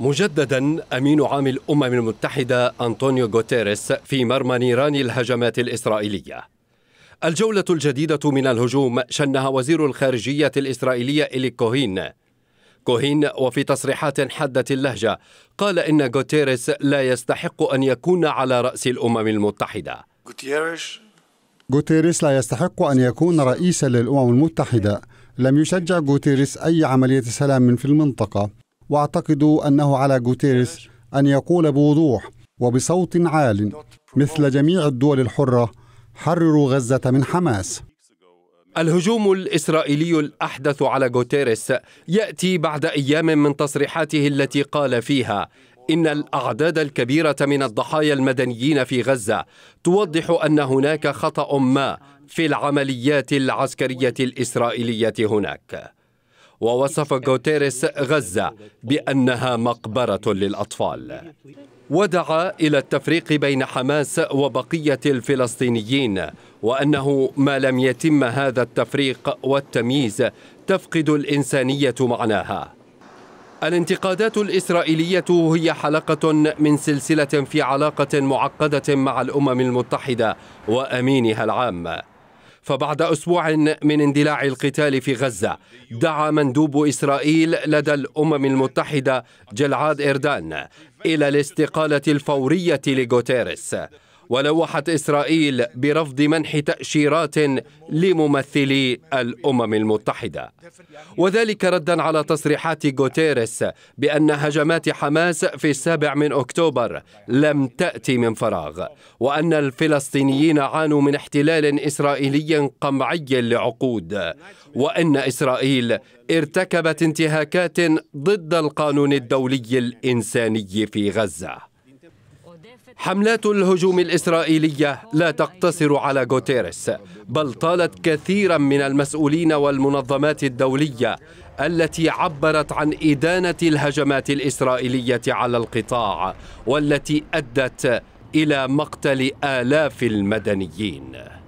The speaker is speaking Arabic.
مجددا امين عام الامم المتحده انطونيو غوتيريس في مرمى نيران الهجمات الاسرائيليه. الجوله الجديده من الهجوم شنها وزير الخارجيه الاسرائيليه إلي كوهين. كوهين وفي تصريحات حاده اللهجه قال ان غوتيريس لا يستحق ان يكون على راس الامم المتحده. غوتيريس لا يستحق ان يكون رئيسا للامم المتحده. لم يشجع غوتيريس اي عمليه سلام في المنطقه. واعتقد انه على جوتيريس ان يقول بوضوح وبصوت عال مثل جميع الدول الحره حرروا غزه من حماس الهجوم الاسرائيلي الاحدث على غوتيريس ياتي بعد ايام من تصريحاته التي قال فيها ان الاعداد الكبيره من الضحايا المدنيين في غزه توضح ان هناك خطا ما في العمليات العسكريه الاسرائيليه هناك ووصف غوتيريس غزة بأنها مقبرة للأطفال ودعا إلى التفريق بين حماس وبقية الفلسطينيين وأنه ما لم يتم هذا التفريق والتمييز تفقد الإنسانية معناها الانتقادات الإسرائيلية هي حلقة من سلسلة في علاقة معقدة مع الأمم المتحدة وأمينها العام فبعد أسبوع من اندلاع القتال في غزة دعا مندوب إسرائيل لدى الأمم المتحدة جلعاد إردان إلى الاستقالة الفورية لغوتيريس ولوحت إسرائيل برفض منح تأشيرات لممثلي الأمم المتحدة وذلك ردا على تصريحات غوتيريس بأن هجمات حماس في السابع من أكتوبر لم تأتي من فراغ وأن الفلسطينيين عانوا من احتلال إسرائيلي قمعي لعقود وأن إسرائيل ارتكبت انتهاكات ضد القانون الدولي الإنساني في غزة حملات الهجوم الإسرائيلية لا تقتصر على غوتيريس بل طالت كثيرا من المسؤولين والمنظمات الدولية التي عبرت عن إدانة الهجمات الإسرائيلية على القطاع والتي أدت إلى مقتل آلاف المدنيين